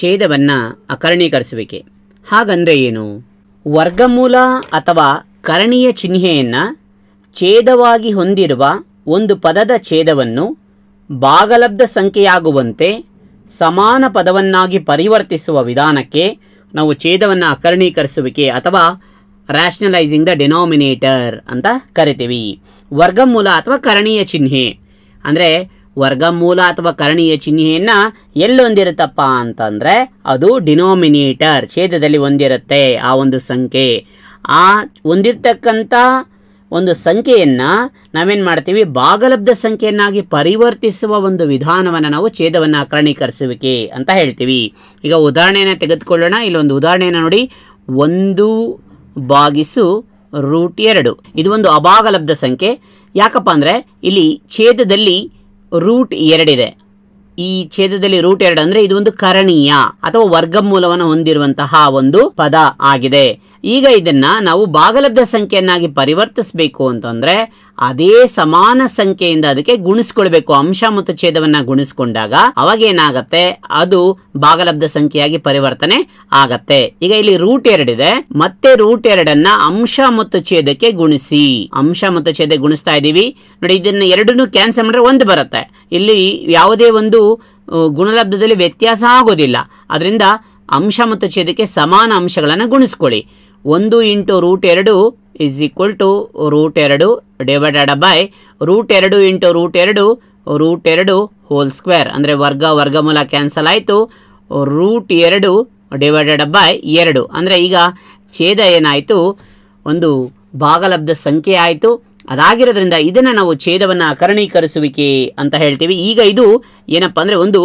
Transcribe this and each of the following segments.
ಛೇದವನ್ನು ಅಕರಣೀಕರಿಸುವಿಕೆ ಹಾಗಂದರೆ ಏನು ವರ್ಗಮೂಲ ಅಥವಾ ಕರಣೀಯ ಚಿಹ್ನೆಯನ್ನು ಛೇದವಾಗಿ ಹೊಂದಿರುವ ಒಂದು ಪದದ ಛೇದವನ್ನು ಭಾಗಲಬ್ಧ ಸಂಖ್ಯೆಯಾಗುವಂತೆ ಸಮಾನ ಪದವನ್ನಾಗಿ ಪರಿವರ್ತಿಸುವ ವಿಧಾನಕ್ಕೆ ನಾವು ಛೇದವನ್ನು ಅಕರಣೀಕರಿಸುವಿಕೆ ಅಥವಾ ರ್ಯಾಷನಲೈಸಿಂಗ್ ದ ಡಿನಾಮಿನೇಟರ್ ಅಂತ ಕರಿತೀವಿ ವರ್ಗಮೂಲ ಅಥವಾ ಕರಣೀಯ ಚಿಹ್ನೆ ಅಂದರೆ ವರ್ಗಮೂಲ ಅಥವಾ ಕರಣೀಯ ಚಿಹ್ನೆಯನ್ನು ಎಲ್ಲೊಂದಿರುತ್ತಪ್ಪ ಅಂತಂದರೆ ಅದು ಡಿನೋಮಿನೇಟರ್ ಛೇದದಲ್ಲಿ ಹೊಂದಿರುತ್ತೆ ಆ ಒಂದು ಸಂಖ್ಯೆ ಆ ಹೊಂದಿರತಕ್ಕಂಥ ಒಂದು ಸಂಖ್ಯೆಯನ್ನು ನಾವೇನು ಮಾಡ್ತೀವಿ ಭಾಗಲಬ್ಧ ಸಂಖ್ಯೆಯನ್ನಾಗಿ ಪರಿವರ್ತಿಸುವ ಒಂದು ವಿಧಾನವನ್ನು ನಾವು ಛೇದವನ್ನು ಕರಣೀಕರಿಸುವಿಕೆ ಅಂತ ಹೇಳ್ತೀವಿ ಈಗ ಉದಾಹರಣೆಯನ್ನು ತೆಗೆದುಕೊಳ್ಳೋಣ ಇಲ್ಲೊಂದು ಉದಾಹರಣೆಯನ್ನು ನೋಡಿ ಒಂದು ಭಾಗಿಸು ರೂಟ್ ಎರಡು ಇದು ಒಂದು ಅಭಾಗಲಬ್ಧ ಸಂಖ್ಯೆ ಯಾಕಪ್ಪ ಅಂದರೆ ಇಲ್ಲಿ ಛೇದದಲ್ಲಿ ರೂಟ್ ಎರಡಿದೆ ಈ ಛೇದದಲ್ಲಿ ರೂಟ್ ಎರಡು ಅಂದ್ರೆ ಇದು ಒಂದು ಕರಣೀಯ ಅಥವಾ ವರ್ಗಮೂಲವನ್ನು ಹೊಂದಿರುವಂತಹ ಒಂದು ಪದ ಆಗಿದೆ ಈಗ ಇದನ್ನು ನಾವು ಭಾಗಲಬ್ಧ ಸಂಖ್ಯೆಯನ್ನಾಗಿ ಪರಿವರ್ತಿಸಬೇಕು ಅಂತಂದರೆ ಅದೇ ಸಮಾನ ಸಂಖ್ಯೆಯಿಂದ ಅದಕ್ಕೆ ಗುಣಿಸ್ಕೊಳ್ಬೇಕು ಅಂಶ ಮತ್ತು ಛೇದವನ್ನು ಗುಣಿಸ್ಕೊಂಡಾಗ ಅವಾಗ ಏನಾಗತ್ತೆ ಅದು ಭಾಗಲಬ್ಧ ಸಂಖ್ಯೆಯಾಗಿ ಪರಿವರ್ತನೆ ಆಗತ್ತೆ ಈಗ ಇಲ್ಲಿ ರೂಟ್ ಎರಡಿದೆ ಮತ್ತೆ ರೂಟ್ ಎರಡನ್ನ ಅಂಶ ಮತ್ತು ಛೇದಕ್ಕೆ ಗುಣಿಸಿ ಅಂಶ ಮತ್ತು ಛೇದ ಗುಣಿಸ್ತಾ ಇದ್ದೀವಿ ನೋಡಿ ಇದನ್ನ ಎರಡನ್ನೂ ಕ್ಯಾನ್ಸಲ್ ಮಾಡಿದ್ರೆ ಒಂದು ಬರುತ್ತೆ ಇಲ್ಲಿ ಯಾವುದೇ ಒಂದು ಗುಣಲಬ್ಧದಲ್ಲಿ ವ್ಯತ್ಯಾಸ ಆಗೋದಿಲ್ಲ ಅದರಿಂದ ಅಂಶ ಮತ್ತು ಛೇದಕ್ಕೆ ಸಮಾನ ಅಂಶಗಳನ್ನು ಗುಣಿಸ್ಕೊಳ್ಳಿ ಒಂದು ಇಂಟು ರೂಟ್ ಎರಡು ಇಸ್ ಈಕ್ವಲ್ ಟು ರೂಟ್ ಎರಡು ಡಿವೈಡೆಡ್ ಬೈ ರೂಟ್ ಎರಡು ಇಂಟು ರೂಟ್ ಎರಡು ರೂಟ್ ಎರಡು ಹೋಲ್ ಸ್ಕ್ವೇರ್ ಅಂದರೆ ವರ್ಗ ವರ್ಗಮೂಲ ಕ್ಯಾನ್ಸಲ್ ಆಯಿತು ರೂಟ್ ಎರಡು ಡಿವೈಡೆಡ್ ಬೈ ಎರಡು ಅಂದರೆ ಈಗ ಛೇದ ಏನಾಯಿತು ಒಂದು ಭಾಗಲಬ್ಧ ಸಂಖ್ಯೆ ಆಯಿತು ಅದಾಗಿರೋದ್ರಿಂದ ಇದನ್ನು ನಾವು ಛೇದವನ್ನು ಕರಣೀಕರಿಸುವಿಕೆ ಅಂತ ಹೇಳ್ತೀವಿ ಈಗ ಇದು ಏನಪ್ಪ ಅಂದರೆ ಒಂದು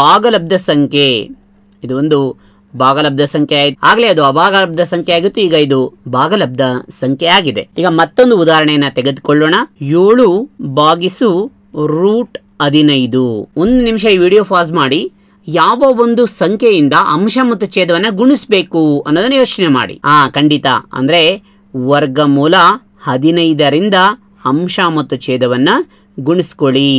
ಭಾಗಲಬ್ಧ ಸಂಖ್ಯೆ ಇದು ಒಂದು ಭಾಗಲಬ್ಧ ಸಂಖ್ಯೆ ಆಯಿತು ಆಗಲೇ ಅದು ಅಭಾಗಲಬ್ಧ ಸಂಖ್ಯೆ ಆಗಿತ್ತು ಈಗ ಇದು ಭಾಗಲಬ್ಧ ಸಂಖ್ಯೆ ಆಗಿದೆ ಈಗ ಮತ್ತೊಂದು ಉದಾಹರಣೆಯನ್ನ ತೆಗೆದುಕೊಳ್ಳೋಣ ಏಳು ಬಾಗಿಸು ರೂಟ್ ಹದಿನೈದು ಒಂದು ನಿಮಿಷ ಈ ವಿಡಿಯೋ ಫಾಸ್ ಮಾಡಿ ಯಾವ ಒಂದು ಸಂಖ್ಯೆಯಿಂದ ಅಂಶ ಮತ್ತು ಛೇದವನ್ನು ಗುಣಿಸಬೇಕು ಅನ್ನೋದನ್ನ ಯೋಚನೆ ಮಾಡಿ ಆ ಖಂಡಿತ ಅಂದರೆ ವರ್ಗಮೂಲ ಹದಿನೈದರಿಂದ ಅಂಶ ಮತ್ತು ಛೇದವನ್ನು ಗುಣಿಸ್ಕೊಳ್ಳಿ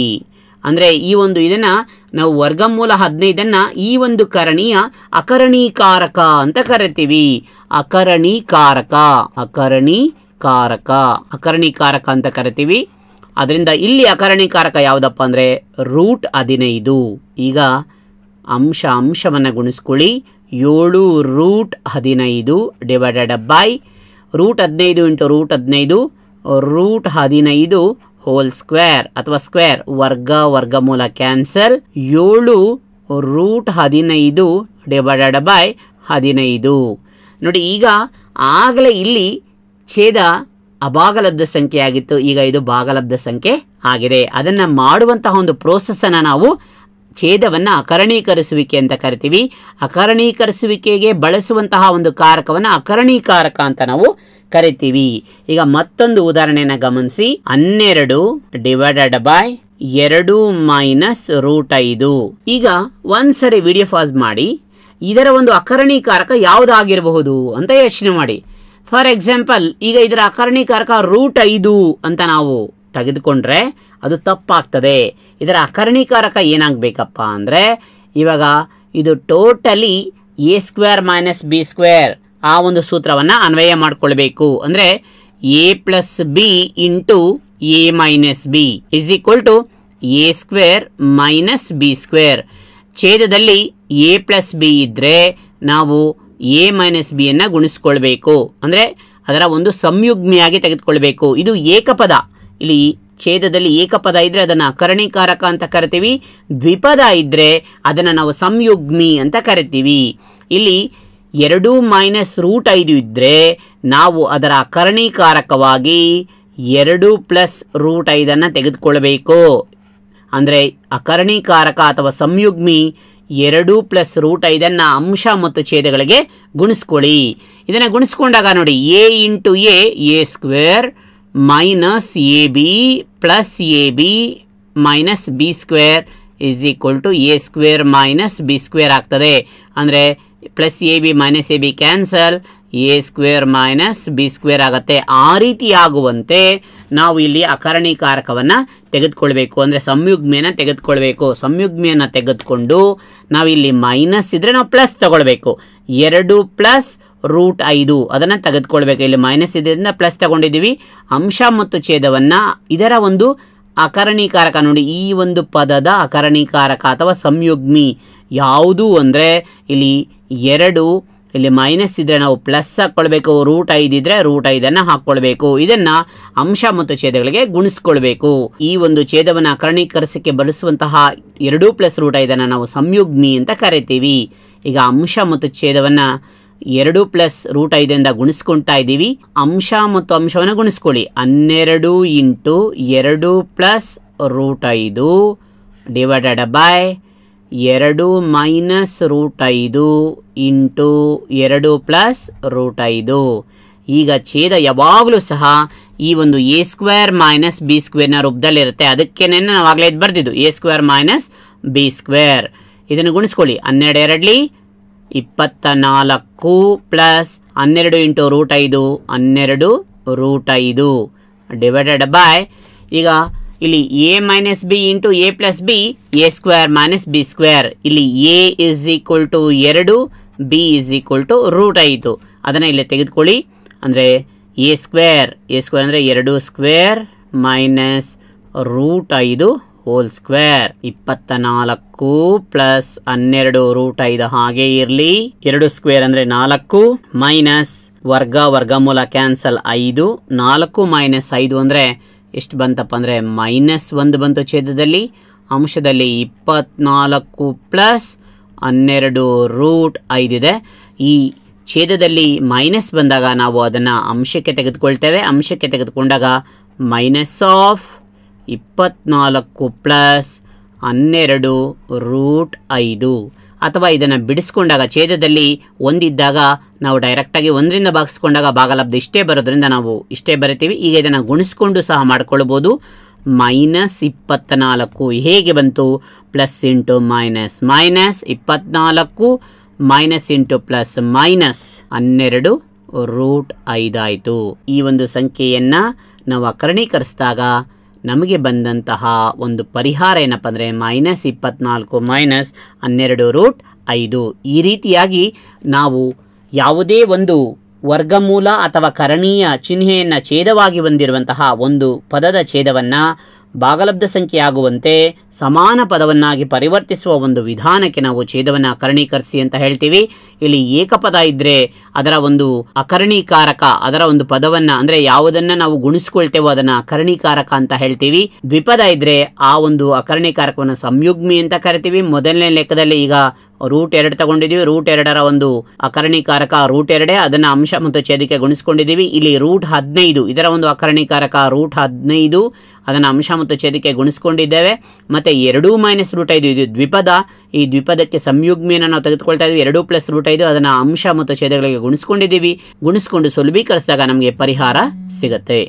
ಅಂದರೆ ಈ ಒಂದು ಇದನ್ನು ನಾವು ವರ್ಗಮೂಲ ಹದಿನೈದನ್ನ ಈ ಒಂದು ಕರಣೀಯ ಅಕರಣೀಕಾರಕ ಅಂತ ಕರಿತೀವಿ ಅಕರಣೀಕಾರಕ ಅಕರಣೀಕಾರಕ ಅಕರಣೀಕಾರಕ ಅಂತ ಕರಿತೀವಿ ಅದರಿಂದ ಇಲ್ಲಿ ಅಕರಣೀಕಾರಕ ಯಾವುದಪ್ಪ ಅಂದರೆ ರೂಟ್ ಹದಿನೈದು ಈಗ ಅಂಶ ಅಂಶವನ್ನು ಗುಣಿಸ್ಕೊಳ್ಳಿ ಏಳು ರೂಟ್ ಹದಿನೈದು ಡಿವೈಡೆಡ್ ಬೈ ರೂಟ್ ಹದಿನೈದು ಇಂಟು ರೂಟ್ ಹದಿನೈದು ರೂಟ್ ಹದಿನೈದು ಹೋಲ್ ಸ್ಕ್ವೇರ್ ಅಥವಾ ಸ್ಕ್ವೇರ್ ವರ್ಗ ವರ್ಗಮೂಲ ಕ್ಯಾನ್ಸಲ್ ಏಳು ರೂಟ್ ಹದಿನೈದು ಡಿವೈಡೆಡ್ ಬೈ ಹದಿನೈದು ನೋಡಿ ಈಗ ಆಗಲೇ ಇಲ್ಲಿ ಛೇದ ಅಭಾಗಲಬ್ಧ ಸಂಖ್ಯೆ ಆಗಿತ್ತು ಈಗ ಇದು ಭಾಗಲಬ್ಧ ಸಂಖ್ಯೆ ಆಗಿದೆ ಅದನ್ನು ಮಾಡುವಂತಹ ಒಂದು ಪ್ರೋಸೆಸ್ಸನ್ನು ನಾವು ಛೇದವನ್ನು ಅಕರಣೀಕರಿಸುವಿಕೆ ಅಂತ ಕರಿತೀವಿ ಅಕರಣೀಕರಿಸುವಿಕೆಗೆ ಬಳಸುವಂತಹ ಒಂದು ಕಾರಕವನ್ನು ಅಕರಣೀಕಾರಕ ಅಂತ ನಾವು ಕರಿತೀವಿ ಈಗ ಮತ್ತೊಂದು ಉದಾಹರಣೆಯನ್ನು ಗಮನಿಸಿ ಹನ್ನೆರಡು ಡಿವೈಡೆಡ್ ಬೈ ಎರಡು ಮೈನಸ್ ರೂಟ್ ಐದು ಈಗ ಒಂದ್ಸರಿ ವಿಡಿಯೋ ಫಾಸ್ ಮಾಡಿ ಇದರ ಒಂದು ಅಕರಣೀಕಾರಕ ಯಾವುದಾಗಿರಬಹುದು ಅಂತ ಯೋಚನೆ ಮಾಡಿ ಫಾರ್ ಎಕ್ಸಾಂಪಲ್ ಈಗ ಇದರ ಅಕರಣೀಕಾರಕ ರೂಟ್ ಐದು ಅಂತ ನಾವು ತೆಗೆದುಕೊಂಡ್ರೆ ಅದು ತಪ್ಪಾಗ್ತದೆ ಇದರ ಅಕರಣೀಕಾರಕ ಏನಾಗಬೇಕಪ್ಪ ಅಂದರೆ ಇವಾಗ ಇದು totally A square minus B square ಆ ಒಂದು ಸೂತ್ರವನ್ನು ಅನ್ವಯ ಮಾಡಿಕೊಳ್ಬೇಕು ಅಂದರೆ A plus B into A minus B is equal to A square minus B square ಛೇದದಲ್ಲಿ ಎ ಪ್ಲಸ್ ಬಿ ಇದ್ದರೆ ನಾವು ಎ ಮೈನಸ್ ಬಿಯನ್ನು ಗುಣಿಸ್ಕೊಳ್ಬೇಕು ಅಂದರೆ ಅದರ ಒಂದು ಸಂಯುಗ್ಮಿಯಾಗಿ ತೆಗೆದುಕೊಳ್ಬೇಕು ಇದು ಏಕಪದ ಇಲ್ಲಿ ಛೇದದಲ್ಲಿ ಏಕಪದ ಇದ್ದರೆ ಅದನ್ನು ಕರಣೀಕಾರಕ ಅಂತ ಕರಿತೀವಿ ದ್ವಿಪದ ಇದ್ದರೆ ಅದನ್ನು ನಾವು ಸಂಯುಗ್ಮಿ ಅಂತ ಕರಿತೀವಿ ಇಲ್ಲಿ ಎರಡು ಮೈನಸ್ ರೂಟ್ ಐದು ಇದ್ದರೆ ನಾವು ಅದರ ಅಕರಣೀಕಾರಕವಾಗಿ ಎರಡು ಪ್ಲಸ್ ರೂಟ್ ಐದನ್ನು ತೆಗೆದುಕೊಳ್ಳಬೇಕು ಅಂದರೆ ಅಕರಣೀಕಾರಕ ಅಥವಾ ಸಂಯುಗ್ಮಿ ಎರಡು ಪ್ಲಸ್ ರೂಟ್ ಐದನ್ನು ಅಂಶ ಮತ್ತು ಛೇದಗಳಿಗೆ ಗುಣಿಸ್ಕೊಳ್ಳಿ ಇದನ್ನು ಗುಣಿಸ್ಕೊಂಡಾಗ ನೋಡಿ A into A A square minus A B plus A B minus B square is equal to A square minus B square ಆಗ್ತದೆ ಅಂದರೆ plus A B minus A B cancel A square minus B square ಆಗುತ್ತೆ ಆ ರೀತಿಯಾಗುವಂತೆ ನಾವು ಇಲ್ಲಿ ಅಕರಣೀಕಾರಕವನ್ನು ತೆಗೆದುಕೊಳ್ಬೇಕು ಅಂದರೆ ಸಂಯುಗ್ಮೆಯನ್ನು ತೆಗೆದುಕೊಳ್ಬೇಕು ಸಂಯುಗ್ಮೆಯನ್ನು ತೆಗೆದುಕೊಂಡು ನಾವಿಲ್ಲಿ ಮೈನಸ್ ಇದ್ದರೆ ನಾವು ಪ್ಲಸ್ ತಗೊಳ್ಬೇಕು ಎರಡು ಪ್ಲಸ್ ರೂಟ್ ಐದು ಅದನ್ನು ತೆಗೆದುಕೊಳ್ಬೇಕು ಇಲ್ಲಿ ಮೈನಸ್ ಇದರಿಂದ ಪ್ಲಸ್ ತಗೊಂಡಿದ್ದೀವಿ ಅಂಶ ಮತ್ತು ಛೇದವನ್ನು ಇದರ ಒಂದು ಅಕರಣೀಕಾರಕ ನೋಡಿ ಈ ಒಂದು ಪದದ ಅಕರಣೀಕಾರಕ ಅಥವಾ ಸಂಯುಗ್ಮಿ ಯಾವುದು ಅಂದರೆ ಇಲ್ಲಿ ಎರಡು ಇಲ್ಲಿ ಮೈನಸ್ ಇದ್ದರೆ ನಾವು ಪ್ಲಸ್ ಹಾಕ್ಕೊಳ್ಬೇಕು ರೂಟ್ ಐದಿದ್ರೆ ರೂಟ್ ಐದನ್ನು ಹಾಕ್ಕೊಳ್ಬೇಕು ಇದನ್ನು ಅಂಶ ಮತ್ತು ಛೇದಗಳಿಗೆ ಗುಣಿಸ್ಕೊಳ್ಬೇಕು ಈ ಒಂದು ಛೇದವನ್ನು ಅಕರಣೀಕರಿಸಕ್ಕೆ ಬಳಸುವಂತಹ ಎರಡೂ ಪ್ಲಸ್ ರೂಟ್ ಐದನ್ನು ನಾವು ಸಂಯುಗ್ಮಿ ಅಂತ ಕರಿತೀವಿ ಈಗ ಅಂಶ ಮತ್ತು ಛೇದವನ್ನು ಎರಡು ಪ್ಲಸ್ ರೂಟ್ ಐದರಿಂದ ಗುಣಿಸ್ಕೊಳ್ತಾ ಇದ್ದೀವಿ ಅಂಶ ಮತ್ತು ಅಂಶವನ್ನು ಗುಣಿಸ್ಕೊಳ್ಳಿ ಹನ್ನೆರಡು ಇಂಟು ಎರಡು ಪ್ಲಸ್ ರೂಟ್ ಐದು ಡಿವೈಡೆಡ್ ಬೈ ಎರಡು ಮೈನಸ್ ರೂಟ್ ಐದು ಇಂಟು ಎರಡು ಪ್ಲಸ್ ರೂಟ್ ಐದು ಈಗ ಛೇದ ಯಾವಾಗಲೂ ಸಹ ಈ ಒಂದು ಎ ಸ್ಕ್ವೇರ್ ಮೈನಸ್ ಬಿ ಸ್ಕ್ವೇರ್ನ ರೂಪದಲ್ಲಿರುತ್ತೆ ಅದಕ್ಕೇನೆ ನಾವು ಆಗಲೇ ಬರ್ದಿದ್ದು A square minus B square ಇದನ್ನು ಗುಣಿಸ್ಕೊಳ್ಳಿ ಹನ್ನೆರಡು ಎರಡಲಿ ಇಪ್ಪತ್ತ ನಾಲ್ಕು ಪ್ಲಸ್ ಹನ್ನೆರಡು ಇಂಟು ರೂಟ್ ಐದು ಹನ್ನೆರಡು ರೂಟ್ ಐದು ಡಿವೈಡೆಡ್ ಬೈ ಈಗ ಇಲ್ಲಿ A minus B into A plus B A square minus B square ಇಲ್ಲಿ ಎ ಇಸ್ ಈಕ್ವಲ್ ಟು ಎರಡು B is equal to root ಐದು ಅದನ್ನು ಇಲ್ಲಿ ತೆಗೆದುಕೊಳ್ಳಿ ಅಂದರೆ ಎ ಸ್ಕ್ವೇರ್ ಎ ಸ್ಕ್ವೇರ್ ಅಂದರೆ ಎರಡು ಸ್ಕ್ವೇರ್ ಮೈನಸ್ ರೂಟ್ ಐದು ಹೋಲ್ ಸ್ಕ್ವೇರ್ ಇಪ್ಪತ್ತ ನಾಲ್ಕು ಪ್ಲಸ್ ಹನ್ನೆರಡು ರೂಟ್ ಐದು ಹಾಗೆ ಇರಲಿ ಎರಡು ಸ್ಕ್ವೇರ್ ಅಂದ್ರೆ ನಾಲ್ಕು ಮೈನಸ್ ವರ್ಗ ವರ್ಗ ಮೂಲ ಕ್ಯಾನ್ಸಲ್ ಐದು ನಾಲ್ಕು ಮೈನಸ್ ಐದು ಅಂದರೆ ಎಷ್ಟು ಬಂತಪ್ಪ ಅಂದರೆ ಮೈನಸ್ ಒಂದು ಬಂತು ಛೇದದಲ್ಲಿ ಅಂಶದಲ್ಲಿ ಇಪ್ಪತ್ನಾಲ್ಕು ಪ್ಲಸ್ ಹನ್ನೆರಡು ರೂಟ್ ಐದಿದೆ ಈ ಛೇದದಲ್ಲಿ ಮೈನಸ್ ಬಂದಾಗ ನಾವು ಅದನ್ನು ಅಂಶಕ್ಕೆ ತೆಗೆದುಕೊಳ್ತೇವೆ ಅಂಶಕ್ಕೆ ತೆಗೆದುಕೊಂಡಾಗ ಮೈನಸ್ ಆಫ್ ಇಪ್ಪತ್ನಾಲ್ಕು ಪ್ಲಸ್ ಹನ್ನೆರಡು ರೂಟ್ ಐದು ಅಥವಾ ಇದನ್ನು ಬಿಡಿಸ್ಕೊಂಡಾಗ ಛೇದದಲ್ಲಿ ಒಂದಿದ್ದಾಗ ನಾವು ಡೈರೆಕ್ಟಾಗಿ ಒಂದರಿಂದ ಭಾಗಿಸ್ಕೊಂಡಾಗ ಭಾಗಲಬ್ಧ ಇಷ್ಟೇ ಬರೋದ್ರಿಂದ ನಾವು ಇಷ್ಟೇ ಬರಿತೀವಿ ಈಗ ಇದನ್ನು ಗುಣಿಸ್ಕೊಂಡು ಸಹ ಮಾಡ್ಕೊಳ್ಬೋದು ಮೈನಸ್ ಇಪ್ಪತ್ತ್ನಾಲ್ಕು ಹೇಗೆ ಬಂತು ಪ್ಲಸ್ ಇಂಟು ಮೈನಸ್ ಮೈನಸ್ ಇಪ್ಪತ್ನಾಲ್ಕು ಮೈನಸ್ ಇಂಟು ಪ್ಲಸ್ ಮೈನಸ್ ಹನ್ನೆರಡು ರೂಟ್ ಐದಾಯಿತು ಈ ಒಂದು ಸಂಖ್ಯೆಯನ್ನು ನಾವು ಅಕರಣೀಕರಿಸಿದಾಗ ನಮಗೆ ಬಂದಂತಹ ಒಂದು ಪರಿಹಾರ ಏನಪ್ಪ ಅಂದರೆ ಮೈನಸ್ ಇಪ್ಪತ್ನಾಲ್ಕು ಮೈನಸ್ ಹನ್ನೆರಡು ರೂಟ್ ಐದು ಈ ರೀತಿಯಾಗಿ ನಾವು ಯಾವುದೇ ಒಂದು ವರ್ಗಮೂಲ ಅಥವಾ ಕರಣೀಯ ಚಿಹ್ನೆಯನ್ನು ಛೇದವಾಗಿ ಬಂದಿರುವಂತಹ ಒಂದು ಪದದ ಛೇದವನ್ನು ಭಾಗಲಬ್ಧ ಸಂಖ್ಯೆಯಾಗುವಂತೆ ಸಮಾನ ಪದವನ್ನಾಗಿ ಪರಿವರ್ತಿಸುವ ಒಂದು ವಿಧಾನಕ್ಕೆ ನಾವು ಛೇದವನ್ನು ಕರಣೀಕರಿಸಿ ಅಂತ ಹೇಳ್ತೀವಿ ಇಲ್ಲಿ ಏಕಪದ ಇದ್ದರೆ ಅದರ ಒಂದು ಅಕರ್ಣೀಕಾರಕ ಅದರ ಒಂದು ಪದವನ್ನ ಅಂದ್ರೆ ಯಾವುದನ್ನ ನಾವು ಗುಣಿಸ್ಕೊಳ್ತೇವೋ ಅದನ್ನ ಅಕರ್ಣೀಕಾರಕ ಅಂತ ಹೇಳ್ತೀವಿ ದ್ವಿಪದ ಇದ್ರೆ ಆ ಒಂದು ಅಕರ್ಣೀಕಾರಕವನ್ನು ಸಂಯುಗ್ಮಿ ಅಂತ ಕರಿತೀವಿ ಮೊದಲನೇ ಲೆಕ್ಕದಲ್ಲಿ ಈಗ ರೂಟ್ ಎರಡು ತಗೊಂಡಿದೀವಿ ರೂಟ್ ಎರಡರ ಒಂದು ಅಕರಣೀಕಾರಕ ರೂಟ್ ಎರಡೇ ಅದನ್ನ ಅಂಶ ಮತ್ತು ಛೇದಕ್ಕೆ ಗುಣಿಸ್ಕೊಂಡಿದ್ದೀವಿ ಇಲ್ಲಿ ರೂಟ್ ಹದಿನೈದು ಇದರ ಒಂದು ಅಕರಣೀಕಾರಕ ರೂಟ್ ಹದಿನೈದು ಅದನ್ನ ಅಂಶ ಮತ್ತು ಛೇದಕ್ಕೆ ಗುಣಿಸ್ಕೊಂಡಿದ್ದೇವೆ ಮತ್ತೆ ಎರಡೂ ಮೈನಸ್ ರೂಟ್ ಐದು ಇದು ದ್ವಿಪದ ಈ ದ್ವಿಪದಕ್ಕೆ ಸಂಯುಗ್ಮಿಯನ್ನು ನಾವು ತೆಗೆದುಕೊಳ್ತಾ ಇದ್ವಿ ಎರಡು ಪ್ಲಸ್ ರೂಟ್ ಐದು ಅದನ್ನು ಅಂಶ ಮತ್ತು ಛೇದಗಳಿಗೆ ಗುಣಿಸ್ಕೊಂಡಿದ್ದೀವಿ ಗುಣಿಸ್ಕೊಂಡು ಸುಲಭೀಕರಿಸಿದಾಗ ನಮಗೆ ಪರಿಹಾರ ಸಿಗುತ್ತೆ